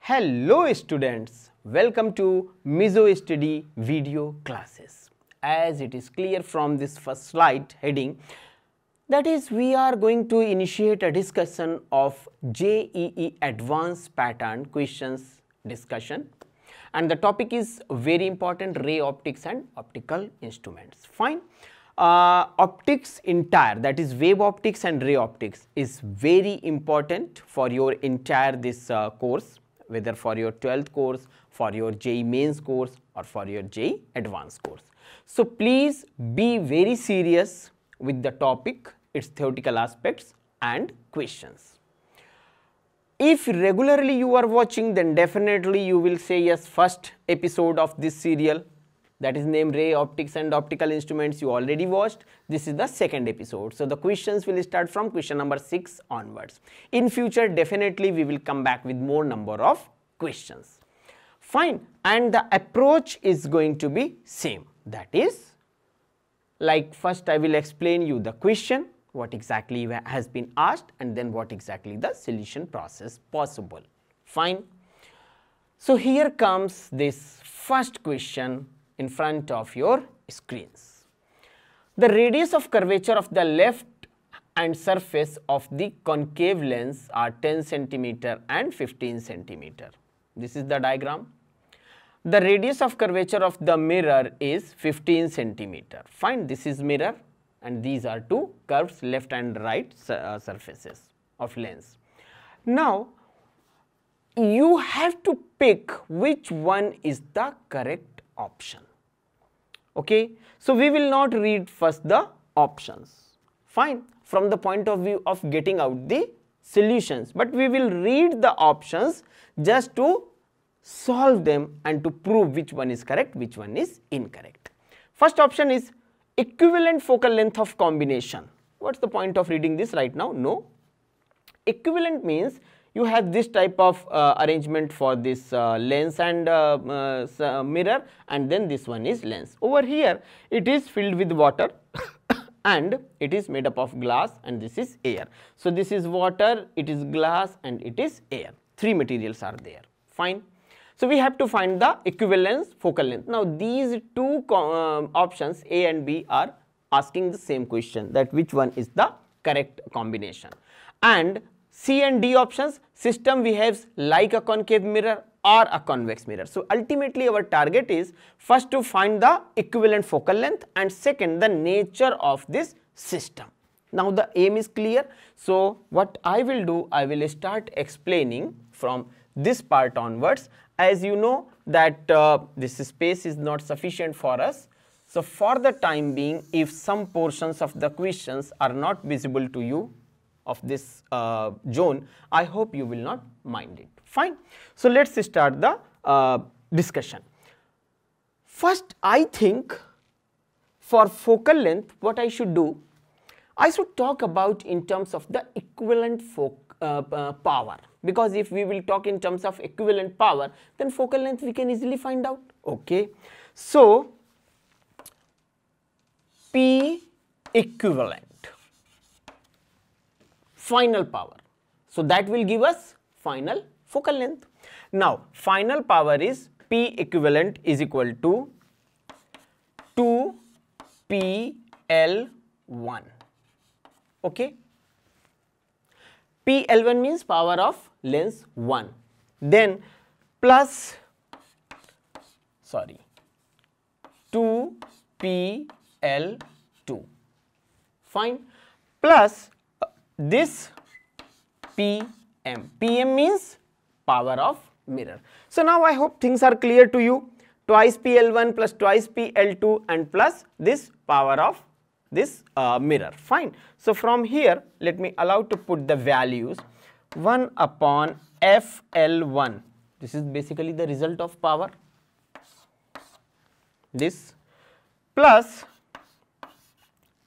Hello students, welcome to Mizo Study video classes. As it is clear from this first slide heading, that is we are going to initiate a discussion of JEE advanced pattern questions discussion and the topic is very important ray optics and optical instruments. Fine uh, optics entire that is wave optics and ray optics is very important for your entire this uh, course whether for your 12th course for your J mains course or for your J advanced course. So please be very serious with the topic its theoretical aspects and questions. If regularly you are watching then definitely you will say yes first episode of this serial that is named ray optics and optical instruments you already watched this is the second episode so the questions will start from question number 6 onwards in future definitely we will come back with more number of questions fine and the approach is going to be same that is like first i will explain you the question what exactly has been asked and then what exactly the solution process possible fine so here comes this first question in front of your screens. The radius of curvature of the left and surface of the concave lens are 10 centimeter and 15 centimeter. This is the diagram. The radius of curvature of the mirror is 15 centimeter. Find this is mirror and these are two curves left and right uh, surfaces of lens. Now, you have to pick which one is the correct option okay. So we will not read first the options, fine, from the point of view of getting out the solutions, but we will read the options just to solve them and to prove which one is correct, which one is incorrect. First option is equivalent focal length of combination. What's the point of reading this right now? No. Equivalent means you have this type of uh, arrangement for this uh, lens and uh, mirror and then this one is lens. Over here it is filled with water and it is made up of glass and this is air. So, this is water, it is glass and it is air. Three materials are there. Fine. So, we have to find the equivalence focal length. Now, these two options A and B are asking the same question that which one is the correct combination. And C and D options, system behaves like a concave mirror or a convex mirror. So ultimately our target is first to find the equivalent focal length and second the nature of this system. Now the aim is clear. So what I will do, I will start explaining from this part onwards. As you know that uh, this space is not sufficient for us. So for the time being, if some portions of the questions are not visible to you, of this uh, zone, I hope you will not mind it. Fine. So, let us start the uh, discussion. First, I think for focal length, what I should do, I should talk about in terms of the equivalent focal uh, uh, power because if we will talk in terms of equivalent power, then focal length we can easily find out. Okay. So, P equivalent final power. So that will give us final focal length. Now final power is P equivalent is equal to 2 PL1. Okay. PL1 means power of lens 1. Then plus sorry 2 PL2. Fine. Plus this PM. PM means power of mirror. So now I hope things are clear to you. Twice PL1 plus twice PL2 and plus this power of this uh, mirror. Fine. So from here, let me allow to put the values 1 upon FL1. This is basically the result of power. This plus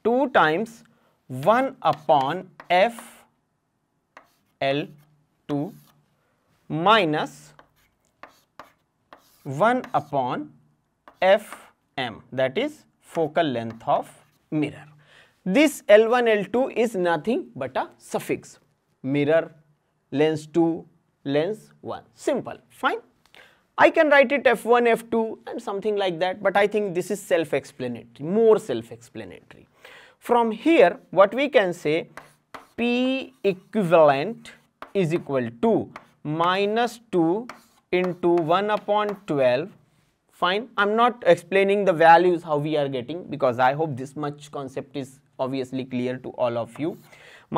2 times 1 upon F L2 minus 1 upon Fm that is focal length of mirror. This L1 L2 is nothing but a suffix mirror lens 2 lens 1 simple fine. I can write it F1 F2 and something like that but I think this is self explanatory more self explanatory. From here what we can say P equivalent is equal to minus 2 into 1 upon 12 fine I'm not explaining the values how we are getting because I hope this much concept is obviously clear to all of you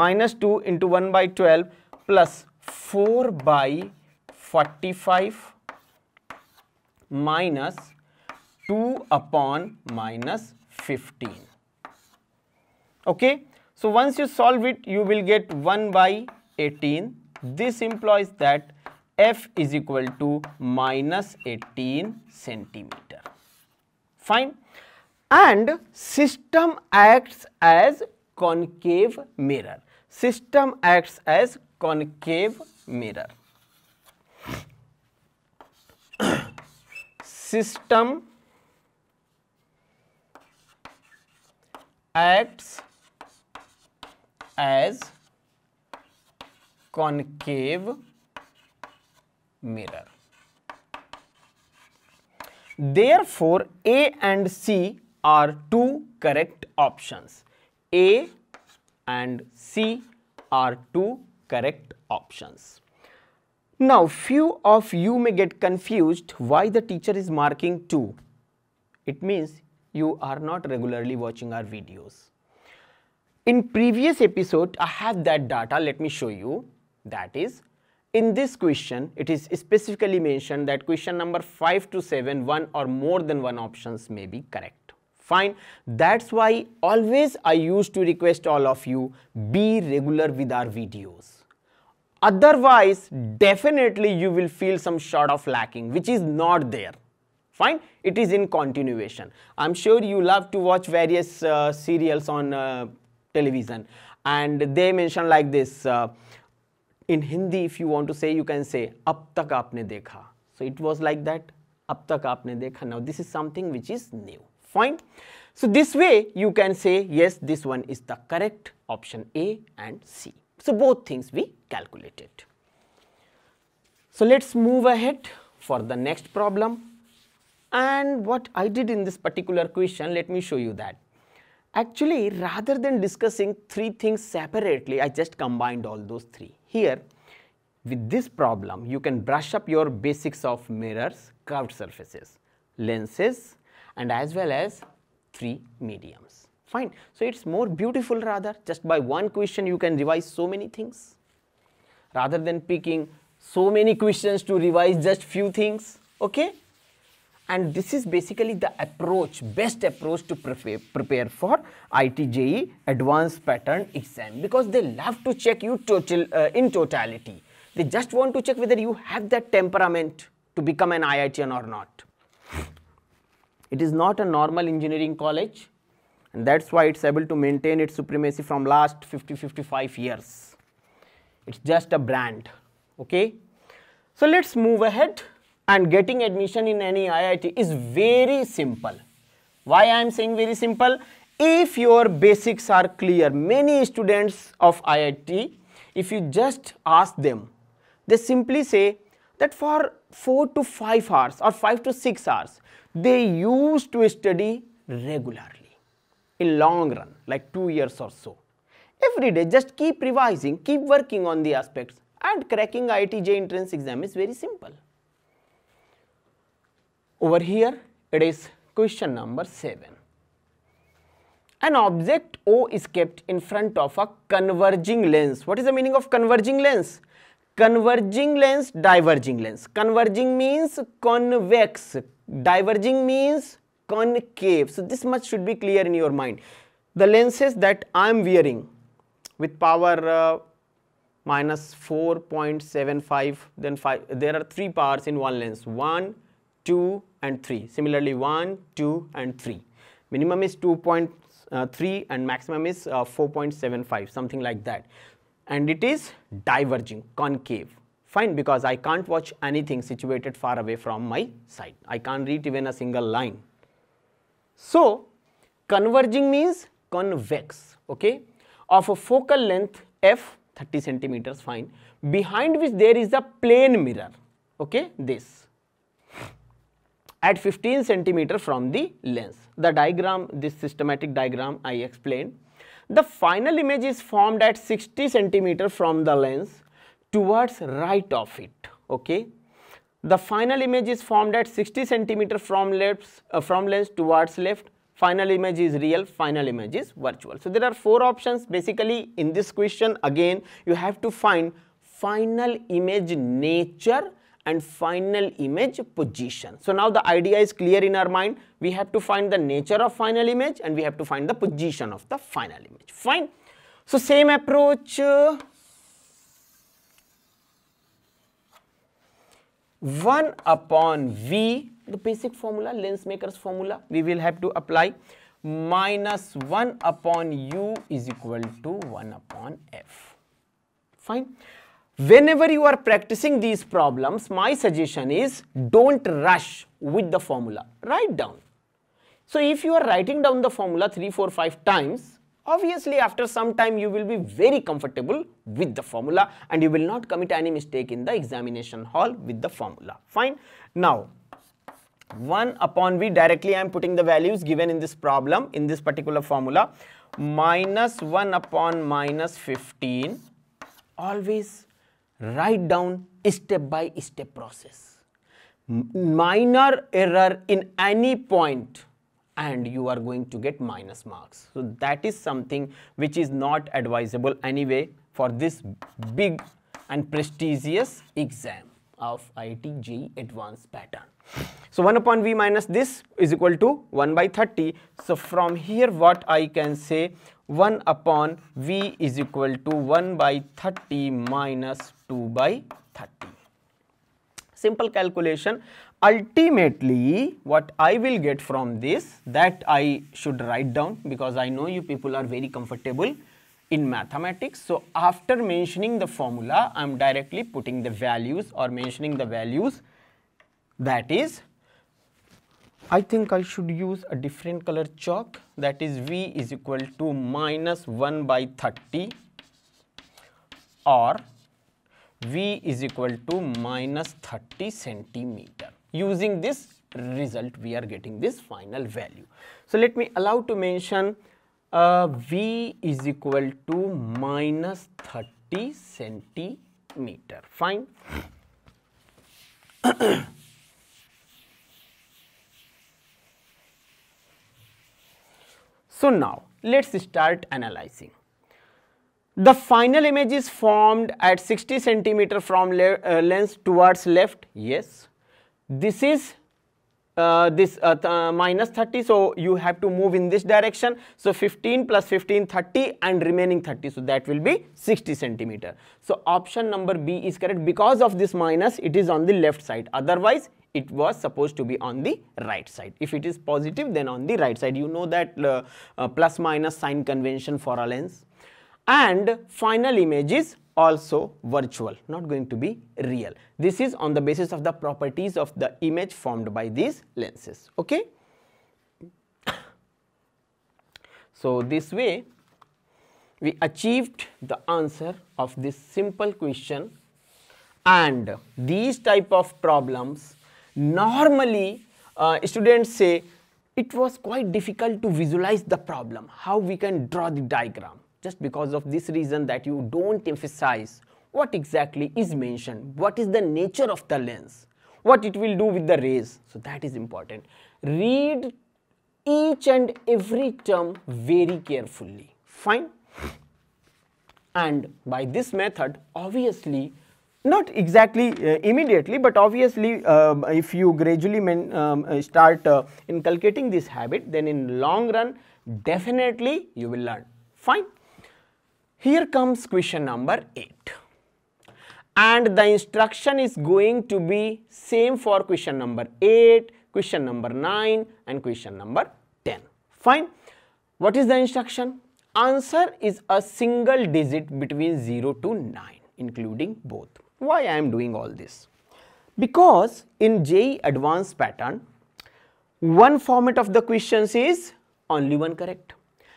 minus 2 into 1 by 12 plus 4 by 45 minus 2 upon minus 15 okay so once you solve it, you will get 1 by 18. This implies that f is equal to minus 18 centimeter. Fine. And system acts as concave mirror. System acts as concave mirror. system acts as concave mirror. Therefore, A and C are two correct options. A and C are two correct options. Now, few of you may get confused why the teacher is marking 2. It means you are not regularly watching our videos. In previous episode, I had that data. Let me show you. That is, in this question, it is specifically mentioned that question number 5 to 7, one or more than one options may be correct. Fine. That's why always I used to request all of you, be regular with our videos otherwise definitely you will feel some sort of lacking which is not there fine it is in continuation i'm sure you love to watch various uh, serials on uh, television and they mention like this uh, in hindi if you want to say you can say ab tak aapne dekha so it was like that ab tak aapne dekha now this is something which is new fine so this way you can say yes this one is the correct option a and c so both things we calculated so let's move ahead for the next problem and what i did in this particular question let me show you that Actually, rather than discussing three things separately, I just combined all those three. Here, with this problem, you can brush up your basics of mirrors, curved surfaces, lenses and as well as three mediums. Fine. So, it is more beautiful rather just by one question you can revise so many things rather than picking so many questions to revise just few things. Okay and this is basically the approach, best approach to prepare, prepare for ITJE advanced pattern exam because they love to check you total uh, in totality. They just want to check whether you have that temperament to become an IITian or not. It is not a normal engineering college and that's why it's able to maintain its supremacy from last 50-55 years. It's just a brand, okay? So let's move ahead and getting admission in any IIT is very simple. Why I am saying very simple? If your basics are clear, many students of IIT, if you just ask them, they simply say that for 4 to 5 hours or 5 to 6 hours, they used to study regularly in long run, like 2 years or so. Every day, just keep revising, keep working on the aspects and cracking IIT J entrance exam is very simple over here it is question number 7 an object o is kept in front of a converging lens what is the meaning of converging lens converging lens diverging lens converging means convex diverging means concave so this much should be clear in your mind the lenses that i am wearing with power uh, minus 4.75 then 5 there are three powers in one lens 1 2 and 3. Similarly 1, 2 and 3. Minimum is 2.3 uh, and maximum is uh, 4.75 something like that. And it is diverging, concave fine because I can't watch anything situated far away from my sight. I can't read even a single line. So, converging means convex, okay, of a focal length f 30 centimeters, fine, behind which there is a plane mirror, okay, this at 15 centimeter from the lens. The diagram, this systematic diagram I explained. The final image is formed at 60 centimeter from the lens towards right of it. Okay. The final image is formed at 60 centimeter from, left, uh, from lens towards left. Final image is real, final image is virtual. So, there are four options. Basically, in this question again, you have to find final image nature and final image position. So now the idea is clear in our mind. We have to find the nature of final image and we have to find the position of the final image. Fine. So same approach. Uh, one upon V, the basic formula, lens maker's formula, we will have to apply minus 1 upon u is equal to 1 upon f. Fine. Whenever you are practicing these problems, my suggestion is don't rush with the formula. Write down. So if you are writing down the formula 3, 4, 5 times, obviously after some time you will be very comfortable with the formula and you will not commit any mistake in the examination hall with the formula. Fine. Now, 1 upon v directly I am putting the values given in this problem in this particular formula minus 1 upon minus 15 always write down step by step process. Minor error in any point and you are going to get minus marks. So that is something which is not advisable anyway for this big and prestigious exam of ITG advanced pattern. So 1 upon V minus this is equal to 1 by 30. So from here what I can say 1 upon V is equal to 1 by 30 minus 2 by 30. Simple calculation. Ultimately, what I will get from this that I should write down because I know you people are very comfortable in mathematics. So after mentioning the formula, I am directly putting the values or mentioning the values that is I think I should use a different color chalk that is V is equal to minus 1 by 30 or V is equal to minus 30 centimeter. Using this result we are getting this final value. So let me allow to mention uh, V is equal to minus 30 centimeter. Fine. so now let's start analyzing. The final image is formed at 60 centimeter from le uh, lens towards left. Yes. This is uh, this uh, th uh, minus 30 so you have to move in this direction so 15 plus 15 30 and remaining 30 so that will be 60 centimeter so option number b is correct because of this minus it is on the left side otherwise it was supposed to be on the right side if it is positive then on the right side you know that uh, uh plus minus sign convention for a lens and final image is also virtual not going to be real this is on the basis of the properties of the image formed by these lenses okay so this way we achieved the answer of this simple question and these type of problems normally uh, students say it was quite difficult to visualize the problem how we can draw the diagram just because of this reason that you don't emphasize what exactly is mentioned, what is the nature of the lens, what it will do with the rays. So that is important. Read each and every term very carefully. Fine. And by this method, obviously, not exactly uh, immediately, but obviously, um, if you gradually um, uh, start uh, inculcating this habit, then in long run, definitely you will learn. Fine. Here comes question number 8 and the instruction is going to be same for question number 8, question number 9 and question number 10. Fine. What is the instruction? Answer is a single digit between 0 to 9 including both. Why I am doing all this? Because in JE advanced pattern, one format of the questions is only one correct.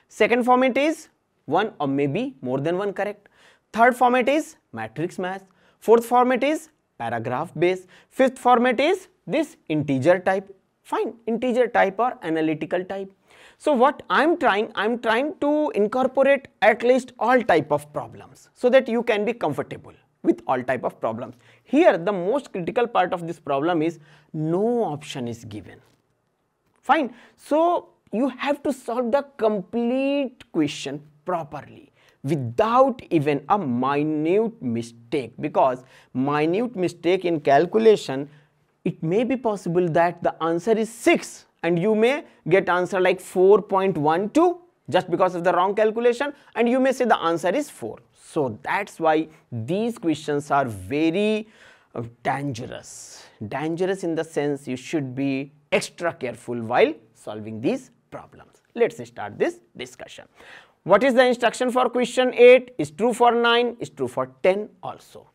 Second format is one or maybe more than one correct. Third format is matrix math. Fourth format is paragraph base. Fifth format is this integer type. Fine, integer type or analytical type. So what I'm trying, I'm trying to incorporate at least all type of problems so that you can be comfortable with all type of problems. Here the most critical part of this problem is no option is given. Fine. So you have to solve the complete question properly without even a minute mistake because minute mistake in calculation it may be possible that the answer is 6 and you may get answer like 4.12 just because of the wrong calculation and you may say the answer is 4. So that's why these questions are very uh, dangerous. Dangerous in the sense you should be extra careful while solving these problems. Let's start this discussion. What is the instruction for question 8? Is true for 9, is true for 10 also.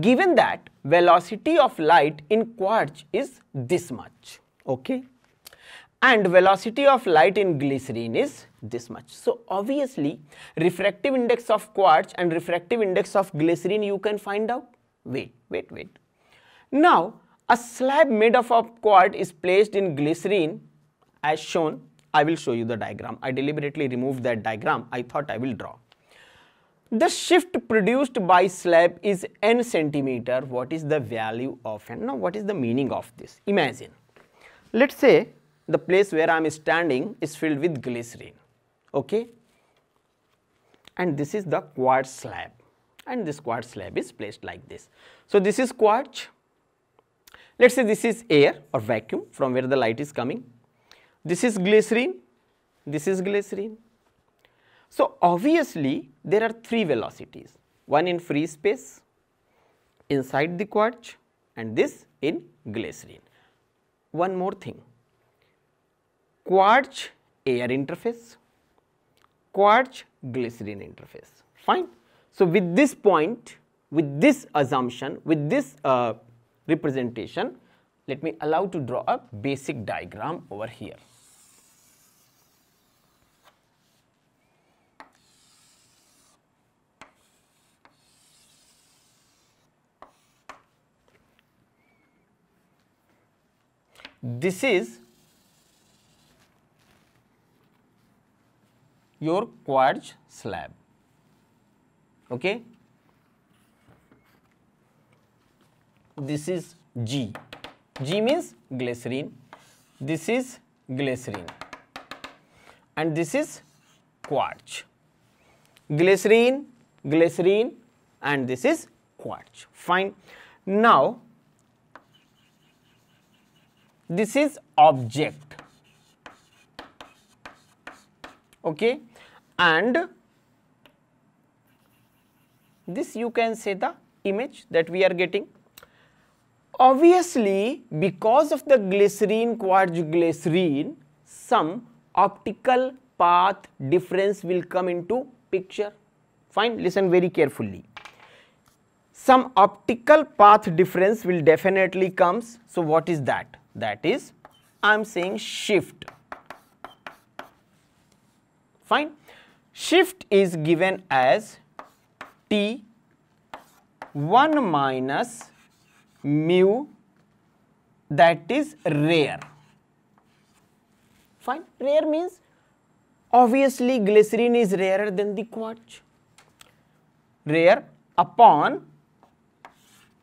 Given that velocity of light in quartz is this much, okay? And velocity of light in glycerine is this much. So obviously, refractive index of quartz and refractive index of glycerine you can find out. Wait, wait, wait. Now, a slab made of quartz is placed in glycerine as shown I will show you the diagram. I deliberately removed that diagram. I thought I will draw. The shift produced by slab is n centimeter. What is the value of n? Now, what is the meaning of this? Imagine. Let's say the place where I am standing is filled with glycerine. Okay. And this is the quartz slab. And this quartz slab is placed like this. So, this is quartz. Let's say this is air or vacuum from where the light is coming this is glycerine, this is glycerine. So, obviously, there are three velocities, one in free space, inside the quartz and this in glycerine. One more thing, quartz air interface, quartz glycerine interface, fine. So, with this point, with this assumption, with this uh, representation, let me allow to draw a basic diagram over here. This is your quartz slab. Okay. This is G. G means glycerine. This is glycerine and this is quartz. Glycerine, glycerine and this is quartz. Fine. Now, this is object okay and this you can say the image that we are getting obviously because of the glycerine quartz glycerine some optical path difference will come into picture fine listen very carefully some optical path difference will definitely comes so what is that that is, I am saying shift. Fine. Shift is given as T 1 minus mu that is rare. Fine. Rare means obviously glycerin is rarer than the quartz. Rare upon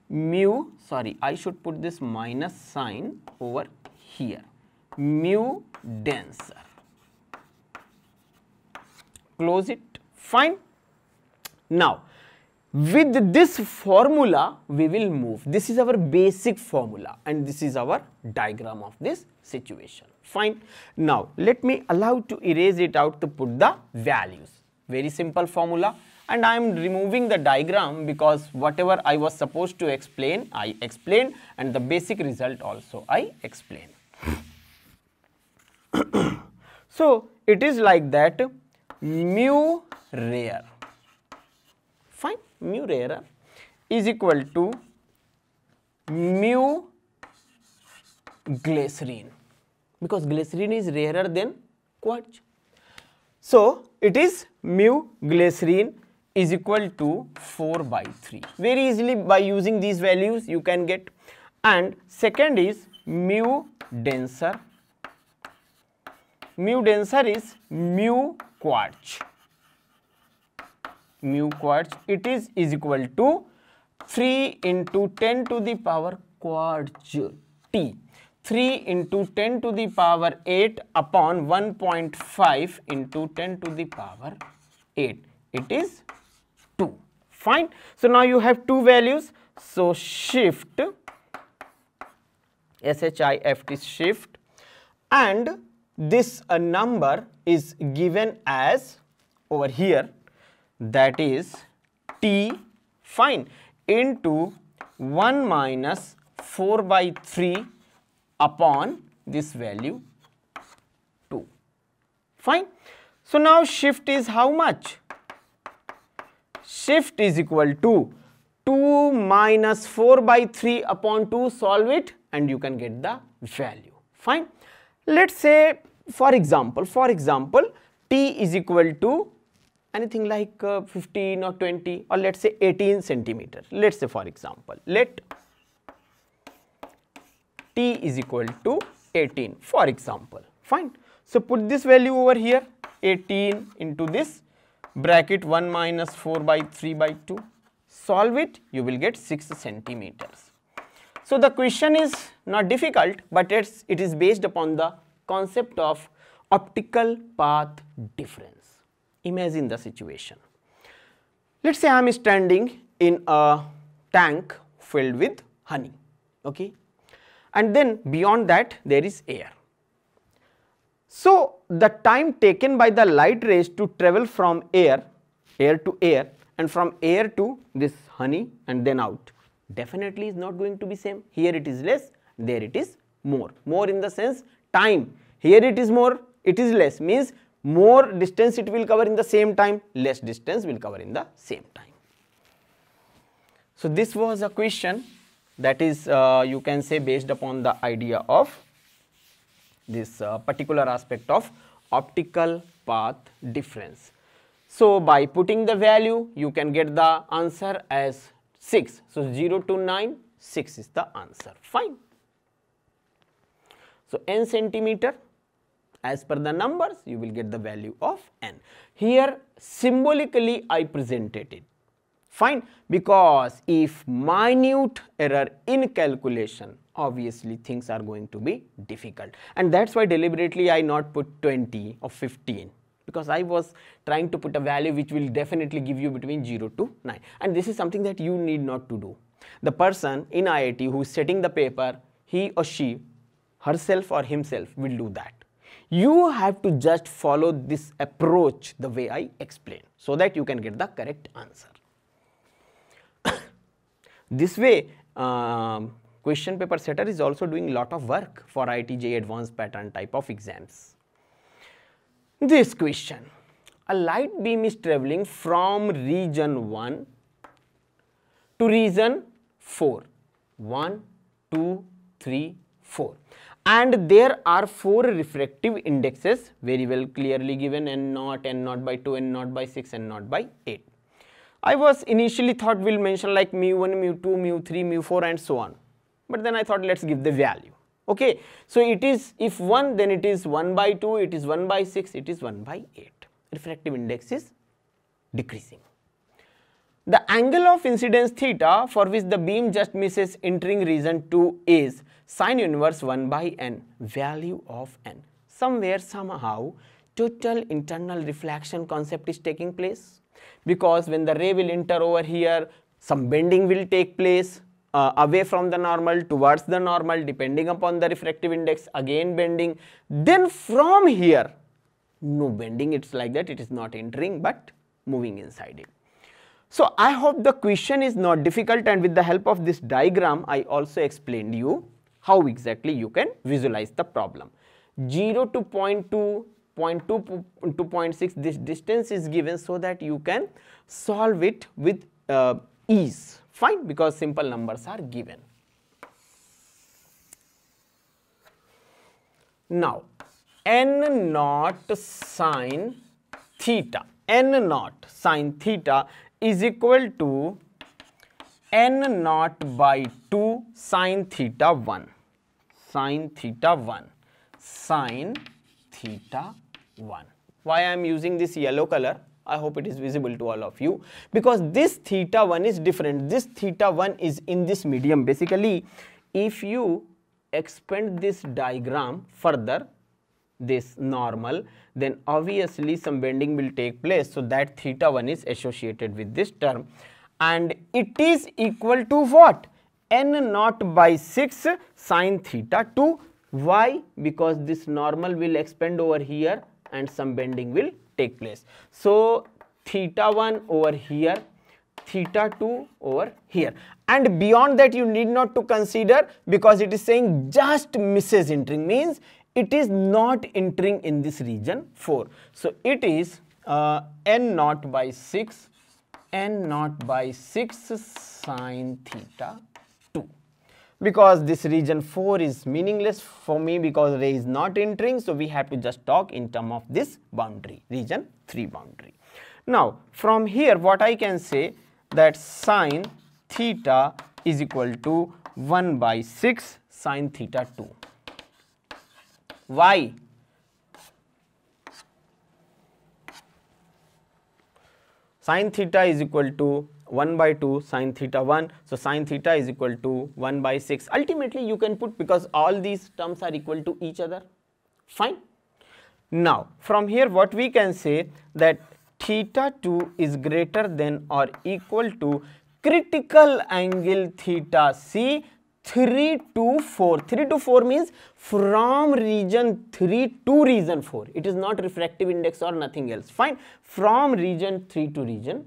mu sorry I should put this minus sign over here mu denser close it fine now with this formula we will move this is our basic formula and this is our diagram of this situation fine now let me allow to erase it out to put the values very simple formula and I am removing the diagram because whatever I was supposed to explain, I explain and the basic result also I explain. so, it is like that mu rare, fine, mu rare is equal to mu glycerine because glycerine is rarer than quartz. So, it is mu glycerine is equal to 4 by 3. Very easily by using these values you can get and second is mu denser. Mu denser is mu quartz. Mu quartz it is is equal to 3 into 10 to the power quartz t. 3 into 10 to the power 8 upon 1.5 into 10 to the power 8. It is fine so now you have two values so shift shift shift and this uh, number is given as over here that is t fine into 1 minus 4 by 3 upon this value 2 fine so now shift is how much shift is equal to 2 minus 4 by 3 upon 2 solve it and you can get the value fine let's say for example for example t is equal to anything like uh, 15 or 20 or let's say 18 centimeter let's say for example let t is equal to 18 for example fine so put this value over here 18 into this bracket 1 minus 4 by 3 by 2. Solve it, you will get 6 centimeters. So the question is not difficult, but it's, it is based upon the concept of optical path difference. Imagine the situation. Let's say I am standing in a tank filled with honey, okay? And then beyond that there is air. So the time taken by the light rays to travel from air, air to air and from air to this honey and then out definitely is not going to be same. Here it is less, there it is more. More in the sense time, here it is more, it is less means more distance it will cover in the same time, less distance will cover in the same time. So, this was a question that is uh, you can say based upon the idea of this uh, particular aspect of optical path difference. So, by putting the value you can get the answer as 6. So, 0 to 9, 6 is the answer fine. So, n centimeter as per the numbers you will get the value of n. Here symbolically I presented it fine because if minute error in calculation obviously things are going to be difficult. And that's why deliberately I not put 20 or 15 because I was trying to put a value which will definitely give you between 0 to 9. And this is something that you need not to do. The person in IIT who is setting the paper, he or she, herself or himself will do that. You have to just follow this approach the way I explain so that you can get the correct answer. this way, um, Question paper setter is also doing lot of work for ITJ advanced pattern type of exams. This question, a light beam is traveling from region 1 to region 4, 1, 2, 3, 4 and there are four refractive indexes very well clearly given n naught, n naught by 2, n naught by 6, n naught by 8. I was initially thought we'll mention like mu 1, mu 2, mu 3, mu 4 and so on but then I thought let's give the value. Okay. So, it is if 1 then it is 1 by 2, it is 1 by 6, it is 1 by 8. Refractive index is decreasing. The angle of incidence theta for which the beam just misses entering region 2 is sine inverse 1 by n value of n. Somewhere somehow total internal reflection concept is taking place because when the ray will enter over here some bending will take place uh, away from the normal towards the normal depending upon the refractive index again bending then from here no bending it's like that it is not entering but moving inside it so i hope the question is not difficult and with the help of this diagram i also explained you how exactly you can visualize the problem 0 to 0.2 0.2 to 0.6 this distance is given so that you can solve it with uh, ease Fine, because simple numbers are given. Now, n naught sine theta, n naught sine theta is equal to n naught by 2 sine theta 1, sine theta 1, sine theta 1. Why I am using this yellow color? I hope it is visible to all of you because this theta 1 is different. This theta 1 is in this medium. Basically, if you expand this diagram further, this normal, then obviously some bending will take place. So, that theta 1 is associated with this term and it is equal to what? n naught by 6 sine theta 2. Why? Because this normal will expand over here and some bending will take place so theta 1 over here theta 2 over here and beyond that you need not to consider because it is saying just misses entering means it is not entering in this region 4 so it is uh, n naught by 6 n naught by 6 sine theta because this region 4 is meaningless for me because ray is not entering. So, we have to just talk in term of this boundary region 3 boundary. Now, from here what I can say that sine theta is equal to 1 by 6 sine theta 2. Why? Sine theta is equal to 1 by 2 sine theta 1. So, sine theta is equal to 1 by 6. Ultimately, you can put because all these terms are equal to each other. Fine. Now, from here what we can say that theta 2 is greater than or equal to critical angle theta c 3 to 4. 3 to 4 means from region 3 to region 4. It is not refractive index or nothing else. Fine. From region 3 to region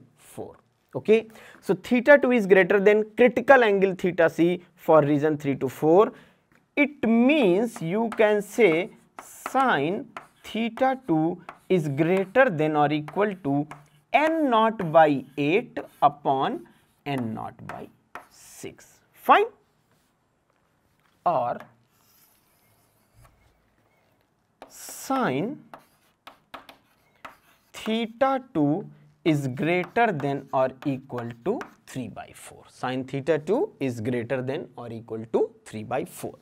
okay so theta 2 is greater than critical angle theta c for region 3 to 4 it means you can say sine theta 2 is greater than or equal to n naught by 8 upon n naught by 6 fine or sine theta 2 is greater than or equal to 3 by 4. Sin theta 2 is greater than or equal to 3 by 4.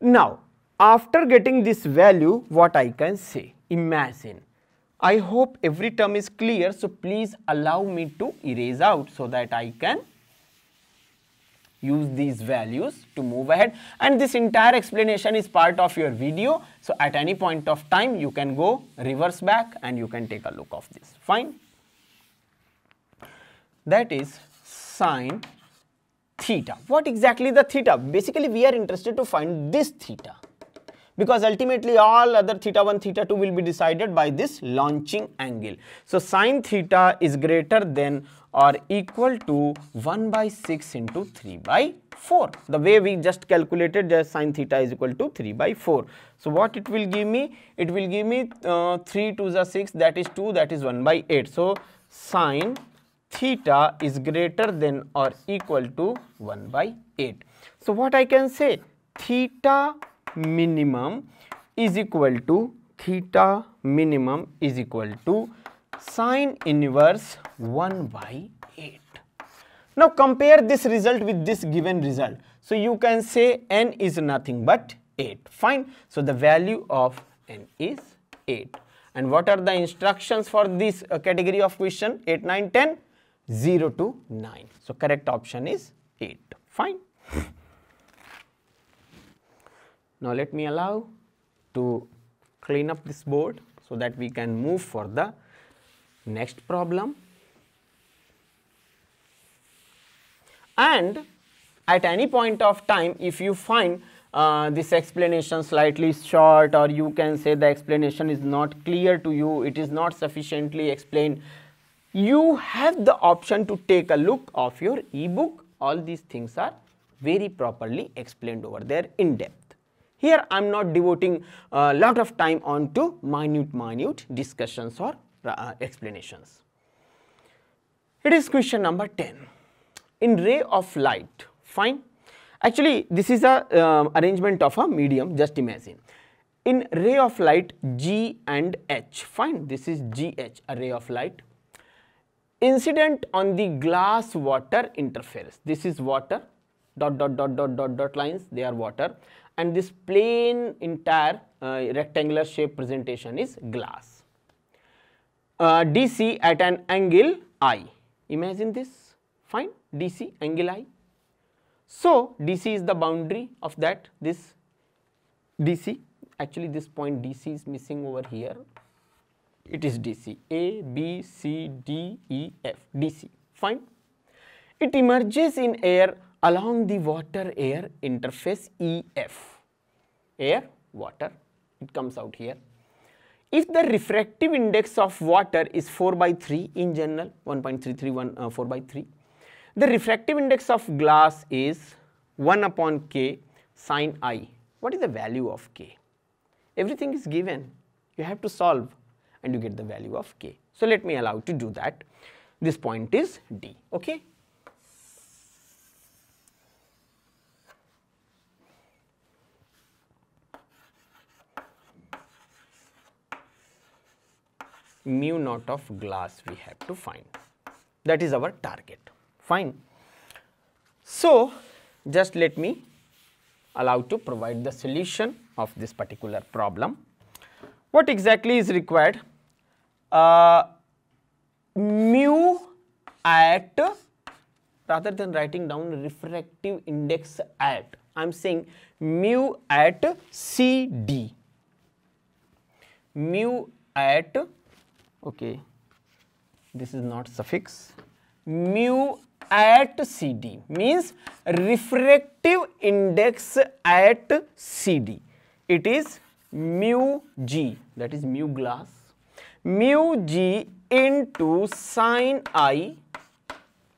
Now, after getting this value, what I can say? Imagine. I hope every term is clear, so please allow me to erase out so that I can use these values to move ahead and this entire explanation is part of your video so at any point of time you can go reverse back and you can take a look of this fine that is sine theta. What exactly the theta? Basically, we are interested to find this theta because ultimately all other theta 1, theta 2 will be decided by this launching angle. So, sine theta is greater than or equal to 1 by 6 into 3 by 4. The way we just calculated the sine theta is equal to 3 by 4. So, what it will give me? It will give me uh, 3 to the 6 that is 2 that is 1 by 8. So, sine theta is greater than or equal to 1 by 8. So what I can say theta minimum is equal to theta minimum is equal to sine inverse 1 by 8. Now compare this result with this given result. So you can say n is nothing but 8. Fine. So the value of n is 8. And what are the instructions for this uh, category of question 8, 9, 10? 0 to 9. So, correct option is 8. Fine. Now, let me allow to clean up this board so that we can move for the next problem. And at any point of time, if you find uh, this explanation slightly short or you can say the explanation is not clear to you, it is not sufficiently explained you have the option to take a look of your ebook all these things are very properly explained over there in depth here i am not devoting a lot of time on to minute minute discussions or uh, explanations it is question number 10 in ray of light fine actually this is a uh, arrangement of a medium just imagine in ray of light g and h fine this is gh a ray of light incident on the glass water interference. This is water dot dot dot dot dot dot lines they are water and this plain entire uh, rectangular shape presentation is glass. Uh, DC at an angle I imagine this fine DC angle I. So, DC is the boundary of that this DC actually this point DC is missing over here it is DC A, B, C, D, E, F, DC, fine. It emerges in air along the water air interface EF, air, water, it comes out here. If the refractive index of water is 4 by 3 in general, 1.331 uh, 4 by 3, the refractive index of glass is 1 upon k sine i. What is the value of k? Everything is given, you have to solve and you get the value of k. So let me allow to do that. This point is D. Okay. mu naught of glass we have to find. That is our target. Fine. So just let me allow to provide the solution of this particular problem. What exactly is required? mu at rather than writing down refractive index at I'm saying mu at CD mu at okay this is not suffix mu at CD means refractive index at CD it is mu G that is mu glass mu g into sine i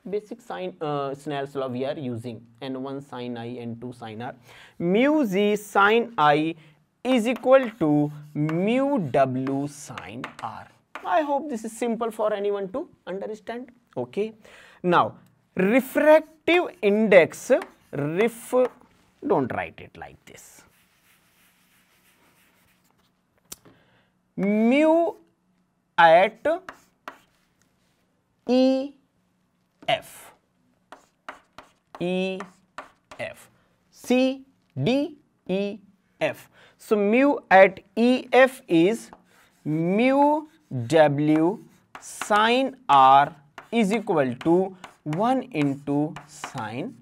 basic sine uh, Snell's law we are using n1 sine i n2 sine r mu g sine i is equal to mu w sine r i hope this is simple for anyone to understand okay now refractive index ref don't write it like this mu at EF. EF. C D E F. So mu at EF is mu W sine R is equal to 1 into sine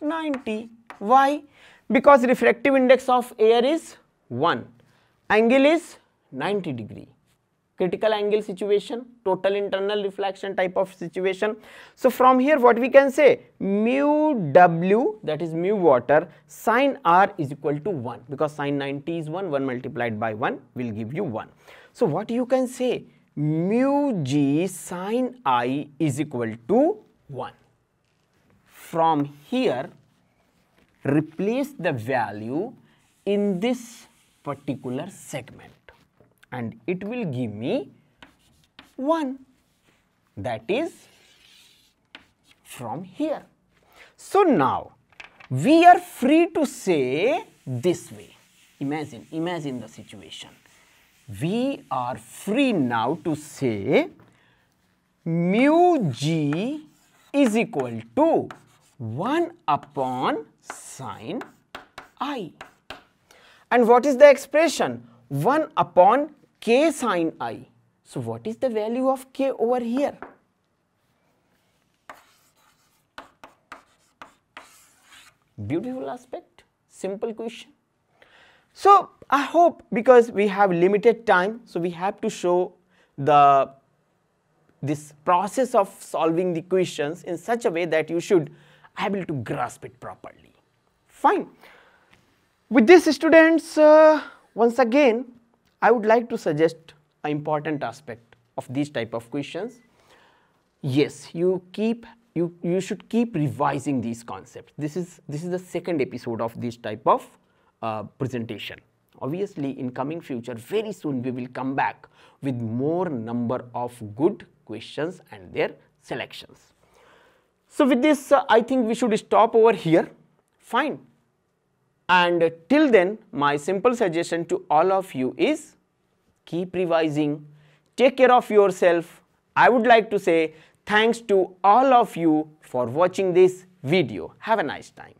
90. Why? Because refractive index of air is 1. Angle is 90 degree critical angle situation, total internal reflection type of situation. So from here what we can say mu W that is mu water sine R is equal to 1 because sine 90 is 1, 1 multiplied by 1 will give you 1. So what you can say mu G sine I is equal to 1. From here replace the value in this particular segment and it will give me 1 that is from here. So now we are free to say this way. Imagine, imagine the situation. We are free now to say mu g is equal to 1 upon sine i. And what is the expression? 1 upon k sine i. So what is the value of k over here? Beautiful aspect, simple question. So I hope because we have limited time, so we have to show the this process of solving the questions in such a way that you should able to grasp it properly. Fine. With this students, uh, once again I would like to suggest an important aspect of these type of questions. Yes, you keep you, you should keep revising these concepts. This is this is the second episode of this type of uh, presentation. Obviously, in coming future, very soon we will come back with more number of good questions and their selections. So, with this, uh, I think we should stop over here. Fine. And till then, my simple suggestion to all of you is keep revising, take care of yourself. I would like to say thanks to all of you for watching this video. Have a nice time.